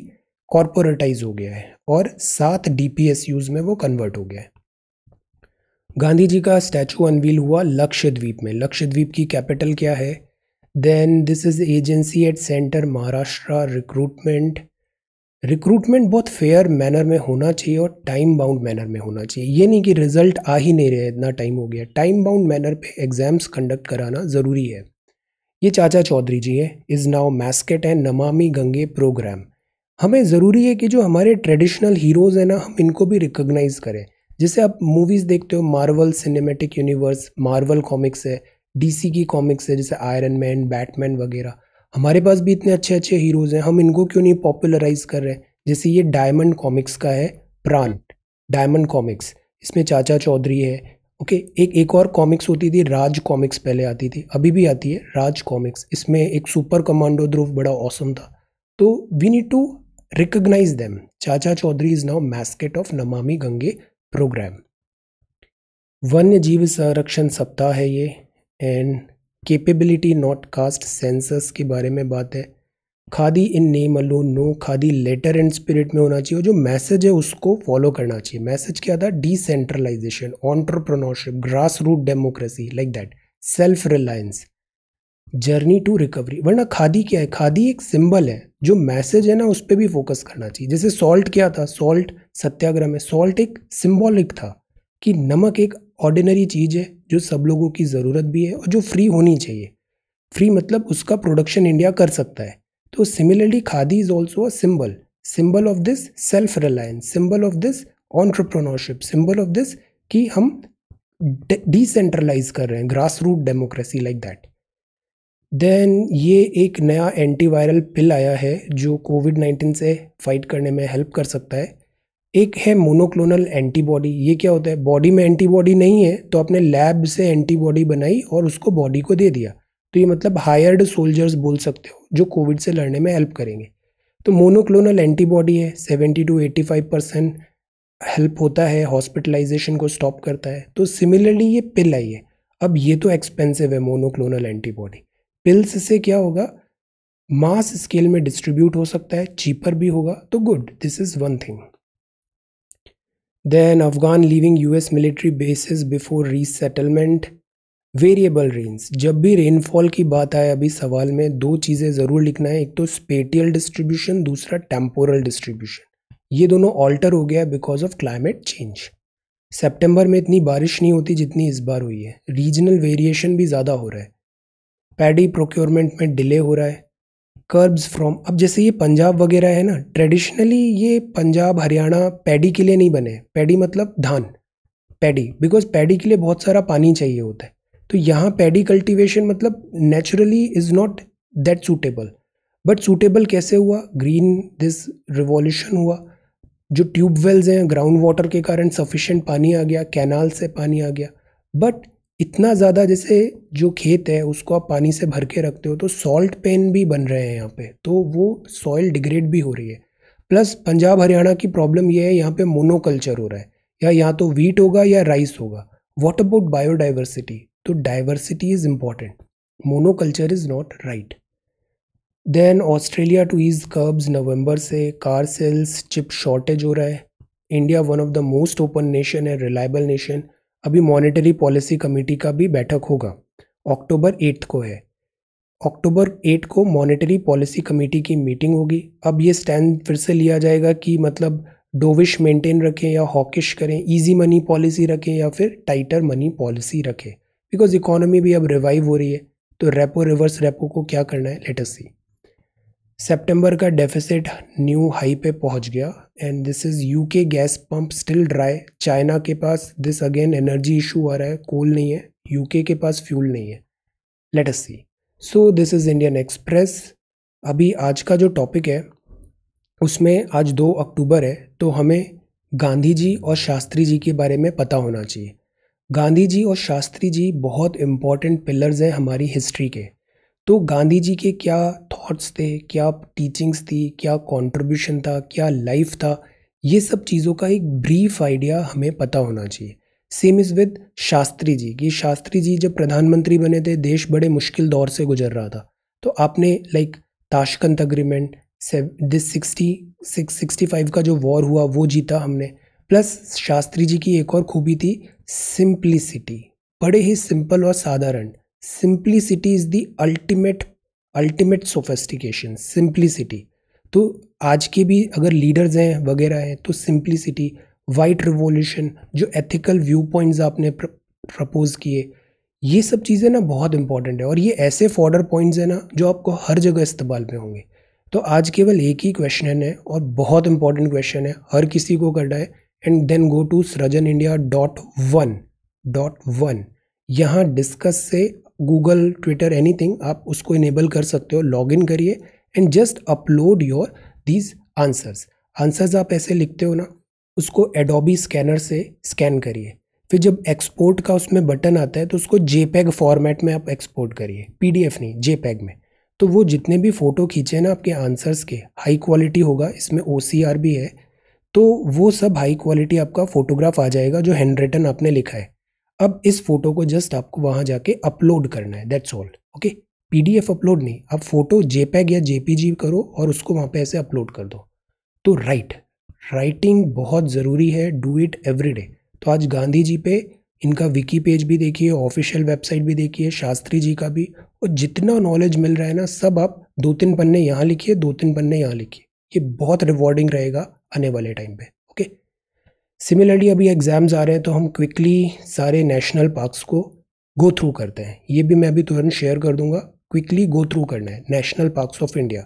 कॉरपोरेटाइज हो गया है और सात डी पी एस यूज़ में वो कन्वर्ट हो गया है गांधी जी का स्टैचू अनवील हुआ लक्षद्वीप में लक्षद्वीप की कैपिटल क्या है then this is agency at centre Maharashtra recruitment recruitment बहुत फेयर मैनर में होना चाहिए और टाइम बाउंड मैनर में होना चाहिए ये नहीं कि रिजल्ट आ ही नहीं रहे इतना टाइम हो गया टाइम बाउंड मैनर पे एग्ज़ाम्स कंडक्ट कराना ज़रूरी है ये चाचा चौधरी जी हैं इज़ नाउ मैस्केट एंड नमामि गंगे प्रोग्राम हमें ज़रूरी है कि जो हमारे ट्रेडिशनल हीरोज़ हैं ना हम इनको भी रिकोगनाइज़ करें जैसे आप मूवीज़ देखते हो Marvel cinematic universe Marvel comics है डीसी की कॉमिक्स है जैसे आयरन मैन बैटमैन वगैरह हमारे पास भी इतने अच्छे अच्छे हीरोज़ हैं हम इनको क्यों नहीं पॉपुलराइज कर रहे हैं जैसे ये डायमंड कॉमिक्स का है प्राण डायमंड कॉमिक्स इसमें चाचा चौधरी है ओके एक एक और कॉमिक्स होती थी राज कॉमिक्स पहले आती थी अभी भी आती है राज कॉमिक्स इसमें एक सुपर कमांडो ध्रुव बड़ा औसम था तो we need to recognise them Chacha Chaudhary is now mascot of Namami Gange programme वन्य जीव संरक्षण सप्ताह है ये and capability not caste census के बारे में बात है khadi in name alone no khadi letter and spirit में होना चाहिए और जो मैसेज है उसको फॉलो करना चाहिए मैसेज क्या था decentralisation entrepreneurship grass root democracy like that self reliance journey to recovery वरना खादी क्या है खादी एक सिंबल है जो मैसेज है ना उस पर भी फोकस करना चाहिए जैसे सॉल्ट क्या था सॉल्ट सत्याग्रह में सॉल्ट एक सिम्बॉलिक था कि नमक एक ऑर्डिनरी चीज़ है जो सब लोगों की ज़रूरत भी है और जो फ्री होनी चाहिए फ्री मतलब उसका प्रोडक्शन इंडिया कर सकता है तो similarly khadi is also a symbol symbol of this self reliance symbol of this entrepreneurship symbol of this कि हम डिसेंट्रलाइज कर रहे हैं grass root democracy like that then ये एक नया एंटीवायरल पिल आया है जो कोविड नाइन्टीन से फाइट करने में हेल्प कर सकता है एक है मोनोक्लोनल एंटीबॉडी ये क्या होता है बॉडी में एंटीबॉडी नहीं है तो अपने लैब से एंटीबॉडी बनाई और उसको बॉडी को दे दिया तो ये मतलब हायर्ड सोल्जर्स बोल सकते हो जो कोविड से लड़ने में हेल्प करेंगे तो मोनोक्लोनल एंटीबॉडी है seventy to eighty five percent help होता है हॉस्पिटलाइजेशन को स्टॉप करता है तो सिमिलरली ये पिल आई है अब ये तो एक्सपेंसिव है मोनोक्लोनल एंटीबॉडी पिल्स से क्या होगा मास स्केल में डिस्ट्रीब्यूट हो सकता है चीपर भी होगा तो good this is one thing then Afghan living US military bases before resettlement variable rains जब भी रेनफॉल की बात आए अभी सवाल में दो चीज़ें ज़रूर लिखना है एक तो स्पेटियल डिस्ट्रीब्यूशन दूसरा टेम्पोरल डिस्ट्रीब्यूशन ये दोनों ऑल्टर हो गया because of climate change September में इतनी बारिश नहीं होती जितनी इस बार हुई है रीजनल वेरिएशन भी ज़्यादा हो रहा है पैडी प्रोक्योरमेंट में डिले हो रहा है कर्ब्स फ्रॉम अब जैसे ये पंजाब वगैरह है ना ट्रेडिशनली ये पंजाब हरियाणा पैडी के लिए नहीं बने पैडी मतलब धान पैडी बिकॉज पैडी के लिए बहुत सारा पानी चाहिए होता है तो यहाँ पैडी कल्टीवेशन मतलब naturally is not that suitable but suitable कैसे हुआ ग्रीन दिस रिवॉल्यूशन हुआ जो ट्यूबवेल्स हैं ग्राउंड वाटर के कारण सफिशेंट पानी आ गया कैनाल से पानी आ गया बट इतना ज़्यादा जैसे जो खेत है उसको आप पानी से भर के रखते हो तो सॉल्ट पेन भी बन रहे हैं यहाँ पे तो वो सॉइल डिग्रेड भी हो रही है प्लस पंजाब हरियाणा की प्रॉब्लम ये है यहाँ पे मोनोकल्चर हो रहा है या यहाँ तो वीट होगा या राइस होगा वॉट अबाउट बायोडाइवर्सिटी तो diversity is important monoculture is not right then Australia to ease curbs November से कार सेल्स चिप शॉर्टेज हो रहा है India one of the most open nation है रिलायबल नेशन अभी मॉनेटरी पॉलिसी कमेटी का भी बैठक होगा अक्टूबर एट्थ को है अक्टूबर एट को मॉनेटरी पॉलिसी कमेटी की मीटिंग होगी अब ये स्टैंड फिर से लिया जाएगा कि मतलब डोविश मेंटेन रखें या हॉकिश करें इजी मनी पॉलिसी रखें या फिर टाइटर मनी पॉलिसी रखें बिकॉज इकोनॉमी भी अब रिवाइव हो रही है तो रेपो रिवर्स रेपो को क्या करना है लेटेस्ट सी सेप्टेम्बर का डेफिसिट न्यू हाई पे पहुंच गया and this is UK gas pump still dry China के पास दिस अगेन एनर्जी इशू आ रहा है कोल नहीं है यूके के पास फ्यूल नहीं है let us see so this is Indian Express अभी आज का जो टॉपिक है उसमें आज दो अक्टूबर है तो हमें गांधी जी और शास्त्री जी के बारे में पता होना चाहिए गांधी जी और शास्त्री जी बहुत इम्पॉर्टेंट पिलर्स हैं हमारी हिस्ट्री के तो गांधी जी के क्या थॉट्स थे क्या टीचिंग्स थी क्या कंट्रीब्यूशन था क्या लाइफ था ये सब चीज़ों का एक ब्रीफ आइडिया हमें पता होना चाहिए same is with Shastri ji कि शास्त्री जी जब प्रधानमंत्री बने थे देश बड़े मुश्किल दौर से गुजर रहा था तो आपने like Tashkent agreement this sixty six sixty five का जो वॉर हुआ वो जीता हमने प्लस शास्त्री जी की एक और खूबी थी सिंप्लिसिटी बड़े ही सिंपल और साधारण simplicity is the ultimate ultimate sophistication simplicity तो आज के भी अगर लीडर्स हैं वगैरह हैं तो सिंप्लिसिटी वाइट रिवॉल्यूशन जो एथिकल व्यू पॉइंट्स आपने प्रपोज किए ये सब चीज़ें ना बहुत इंपॉर्टेंट है और ये ऐसे फॉर्डर पॉइंट्स हैं ना जो आपको हर जगह इस्तेमाल में होंगे तो आज केवल एक ही क्वेश्चन है और बहुत इंपॉर्टेंट क्वेश्चन है हर किसी को करना है and then go to Srijan India dot one dot one यहाँ डिस्कस से गूगल ट्विटर एनीथिंग आप उसको इनेबल कर सकते हो लॉग इन करिए and just upload your these answers answers आप ऐसे लिखते हो ना उसको एडोबी स्कैनर से स्कैन करिए फिर जब एक्सपोर्ट का उसमें बटन आता है तो उसको जेपैग फॉर्मेट में आप एक्सपोर्ट करिए पीडीएफ नहीं जेपैग में तो वो जितने भी फ़ोटो खींचे ना आपके आंसर्स के हाई क्वालिटी होगा इसमें ओ भी है तो वो सब हाई क्वालिटी आपका फ़ोटोग्राफ आ जाएगा जो हैंड रिटन आपने लिखा है अब इस फोटो को जस्ट आपको वहाँ जाके अपलोड करना है that's all okay PDF upload नहीं आप फोटो जेपैग या जेपीजी करो और उसको वहाँ पे ऐसे अपलोड कर दो तो राइट राइटिंग बहुत ज़रूरी है डू इट एवरी डे तो आज गांधी जी पे इनका विकी पेज भी देखिए ऑफिशियल वेबसाइट भी देखिए शास्त्री जी का भी और जितना नॉलेज मिल रहा है ना सब आप दो तीन पन्ने यहाँ लिखिए दो तीन पन्ने यहाँ लिखिए ये बहुत रिवॉर्डिंग रहेगा आने वाले टाइम पर सिमिलरली अभी एग्ज़ाम्स आ रहे हैं तो हम क्विकली सारे नेशनल पार्क्स को गो थ्रू करते हैं ये भी मैं अभी तुरंत शेयर कर दूंगा क्विकली गो थ्रू करना है नेशनल पार्क्स ऑफ इंडिया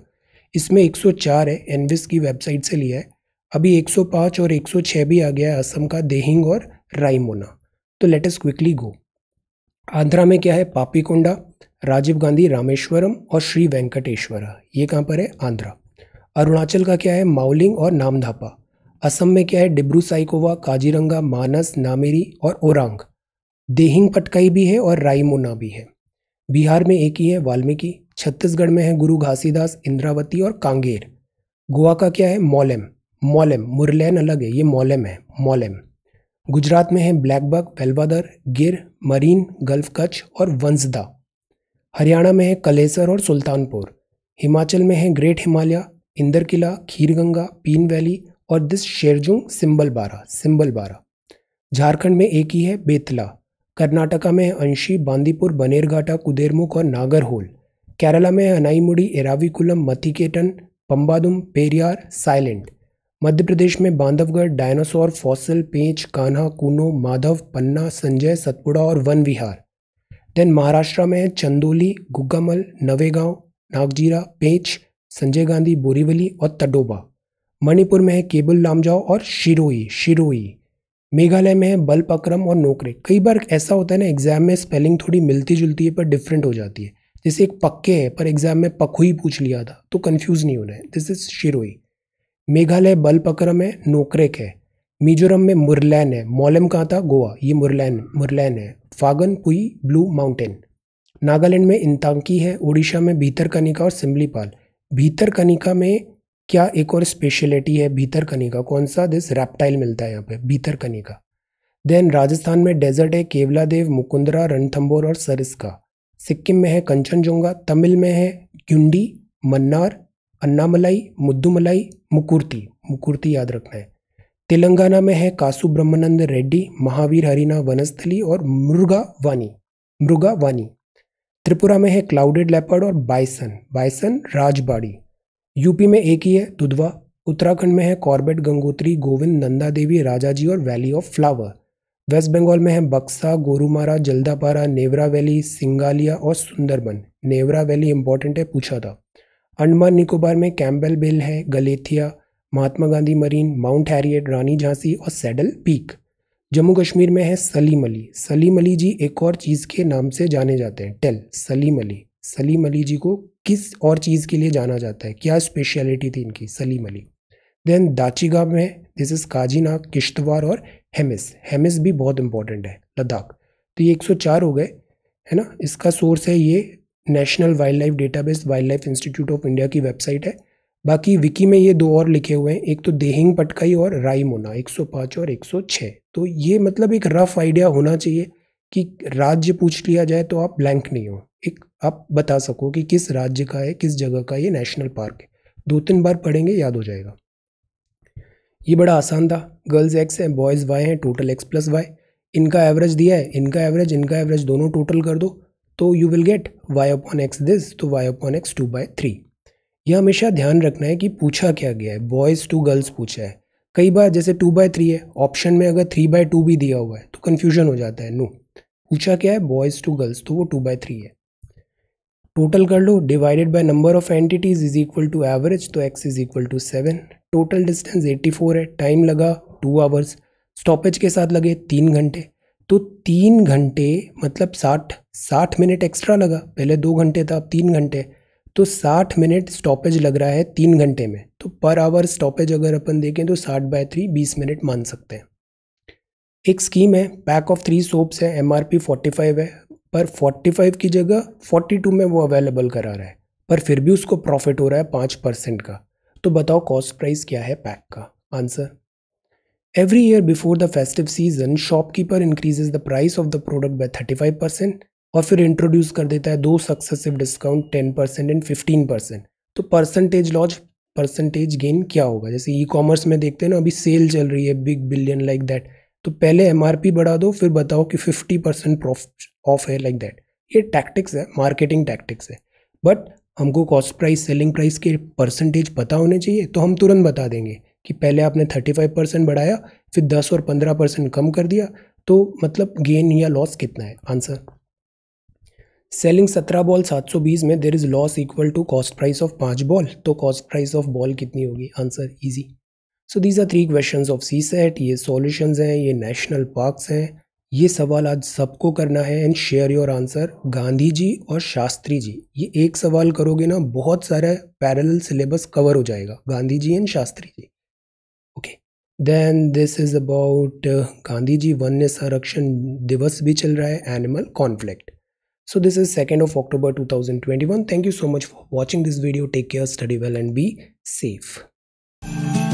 इसमें 104 है एनविस की वेबसाइट से लिया है अभी 105 और 106 भी आ गया है असम का देहिंग और रायमोना तो let us quickly go Andhra में क्या है पापीकोंडा राजीव गांधी रामेश्वरम और श्री वेंकटेश्वरा ये कहाँ पर है आंध्रा अरुणाचल का क्या है माउलिंग और नामधापा असम में क्या है डिब्रू साइकोवा काजीरंगा मानस नामेरी और ओरांग देहिंग पटकाई भी है और रायमोना भी है बिहार में एक ही है वाल्मीकि छत्तीसगढ़ में है गुरु घासीदास इंद्रावती और कांगेर गोवा का क्या है मौलम मौलम मुरलैन अलग है ये मौलम है मौलम गुजरात में है ब्लैकबक बेलवादर गिर मरीन गल्फ कच्छ और वंसदा हरियाणा में है कलेसर और सुल्तानपुर हिमाचल में है ग्रेट हिमालय इंदर किला खीरगंगा पीन वैली और this Sherjung Simbalbara Simbalbara Jharkhand में एक ही है बेतला कर्नाटका में है अंशी बांदीपुर बनेरघाटा कुदेरमुख और नागरहोल केरला में है अनाईमुड़ी एराविकुलम मथिकेटन पम्बादुम पेरियार साइलेंट मध्य प्रदेश में बांधवगढ़ डायनासोर फॉसिल पेंच कान्हा कूनो माधव पन्ना संजय सतपुड़ा और वन विहार देन महाराष्ट्र में है चंदोली गुग्गामल नवेगांव नागजीरा पेंच संजय गांधी बोरीवली और तडोबा मणिपुर में है केबुल लामजाओ और शिरोई शिरोई मेघालय में है बल पक्रम और नोकरे कई बार ऐसा होता है ना एग्जाम में स्पेलिंग थोड़ी मिलती जुलती है पर डिफरेंट हो जाती है जैसे एक पक्के है पर एग्जाम में पखुई पूछ लिया था तो कन्फ्यूज़ नहीं होना है दिस इज शिरोई मेघालय बल पक्रम है नोकरेक है मिजोरम में मुरलैन है मोलम कहाँ था गोवा ये मुरलैन मुरलैन है Phawngpui blue mountain Nagaland में इंतांकी है उड़ीसा में भीतर कनिका और सिमलीपाल भीतर कनिका में क्या एक और स्पेशलिटी है भीतरकनी का कौन सा दिस रेप्टाइल मिलता है यहाँ पे भीतरकनी का देन राजस्थान में डेजर्ट है केवला देव मुकुंदरा रणथंबोर और सरिस्का सिक्किम में है कंचनजोंगा तमिल में है क्युंडी मन्नार अन्नामलाई मुद्दुमलाई मुकुर्ती मुकुर्ती याद रखना है तेलंगाना में है कासु ब्रह्मानंद रेड्डी महावीर हरिना वनस्थली और मुर्गा वानी मृगा वानी त्रिपुरा में है क्लाउडेड लेपर्ड और बाइसन बाइसन राजबाड़ी यूपी में एक ही है दुधवा उत्तराखंड में है कॉर्बेट गंगोत्री गोविंद नंदा देवी जी और valley of flower West Bengal में है बक्सा गोरुमारा जल्दापारा नेवरा वैली सिंगालिया और सुंदरबन नेवरा वैली इंपॉर्टेंट है पूछा था अंडमान निकोबार में कैम्बेल बेल है Galathea Mahatma Gandhi marine Mount Harriet Rani Jhansi और सैडल पीक जम्मू कश्मीर में है सलीम अली सलीम अली जी एक और चीज़ के नाम से जाने जाते हैं टेल सलीम अली सलीम अली जी को किस और चीज़ के लिए जाना जाता है क्या स्पेशलिटी थी इनकी सलीम अली देन दाचीगा में दिस इज़ काजीना किश्तवाड़ और हेमिस हेमिस भी बहुत इंपॉर्टेंट है लद्दाख तो ये 104 हो गए है ना इसका सोर्स है ये national wildlife database wildlife institute of India की वेबसाइट है बाकी विकी में ये दो और लिखे हुए हैं एक तो देहिंग पटकाई और रायमोना एक और 106 तो ये मतलब एक रफ आइडिया होना चाहिए कि राज्य पूछ लिया जाए तो आप ब्लैंक नहीं हो आप बता सको कि किस राज्य का है किस जगह का ये नेशनल पार्क है दो तीन बार पढ़ेंगे याद हो जाएगा ये बड़ा आसान था गर्ल्स एक्स है बॉयज़ वाई हैं टोटल एक्स प्लस वाई इनका एवरेज दिया है इनका एवरेज इनका एवरेज दोनों टोटल कर दो तो you will get Y upon X this तो Y upon X two by three यह हमेशा ध्यान रखना है कि पूछा क्या गया है बॉयज़ टू गर्ल्स पूछा है कई बार जैसे टू बाय थ्री है ऑप्शन में अगर थ्री बाय टू भी दिया हुआ है तो कन्फ्यूजन हो जाता है नो पूछा क्या है बॉयज़ टू गर्ल्स तो वो टू बाय थ्री है टोटल कर लो divided by number of entities is equal to average तो X is equal to seven total distance eighty four है टाइम लगा टू आवर्स स्टॉपेज के साथ लगे तीन घंटे तो तीन घंटे मतलब साठ साठ मिनट एक्स्ट्रा लगा पहले दो घंटे था अब तीन घंटे तो साठ मिनट स्टॉपेज लग रहा है तीन घंटे में तो पर आवर स्टॉपेज अगर अपन देखें तो साठ बाय थ्री बीस मिनट मान सकते हैं एक स्कीम है पैक ऑफ थ्री सोप्स है M R P forty five है पर 45 की जगह 42 में वो अवेलेबल करा रहा है पर फिर भी उसको प्रॉफिट हो रहा है पाँच परसेंट का तो बताओ कॉस्ट प्राइस क्या है पैक का answer every year before the festive season shopkeeper increases the price of the product by thirty और फिर इंट्रोड्यूस कर देता है दो successive discount percent and fifteen तो परसेंटेज लॉज परसेंटेज गेन क्या होगा जैसे ई कॉमर्स में देखते हैं ना अभी सेल चल रही है बिग बिलियन लाइक दैट तो पहले एम बढ़ा दो फिर बताओ कि 50% ऑफ है लाइक दैट ये टैक्टिक्स है मार्केटिंग टैक्टिक्स है बट हमको कॉस्ट प्राइस सेलिंग प्राइस के परसेंटेज पता होने चाहिए तो हम तुरंत बता देंगे कि पहले आपने थर्टी फाइव परसेंट बढ़ाया फिर दस और पंद्रह परसेंट कम कर दिया तो मतलब गेन या लॉस कितना है आंसर सेलिंग सत्रह बॉल सात सौ बीस में there is loss equal to cost price of पाँच बॉल तो कॉस्ट प्राइस ऑफ बॉल कितनी होगी answer easy so these are three question of C set ये सोल्यूशन हैं ये नेशनल पार्क्स हैं ये सवाल आज सबको करना है and share your answer Gandhi ji और शास्त्री जी ये एक सवाल करोगे ना बहुत सारे पैरल सिलेबस कवर हो जाएगा Gandhi ji and Shastri ji okay then this is about Gandhi ji वन्य संरक्षण दिवस भी चल रहा है animal conflict so this is second of October two thousand twenty one thank you so much for watching this video take care study well and be safe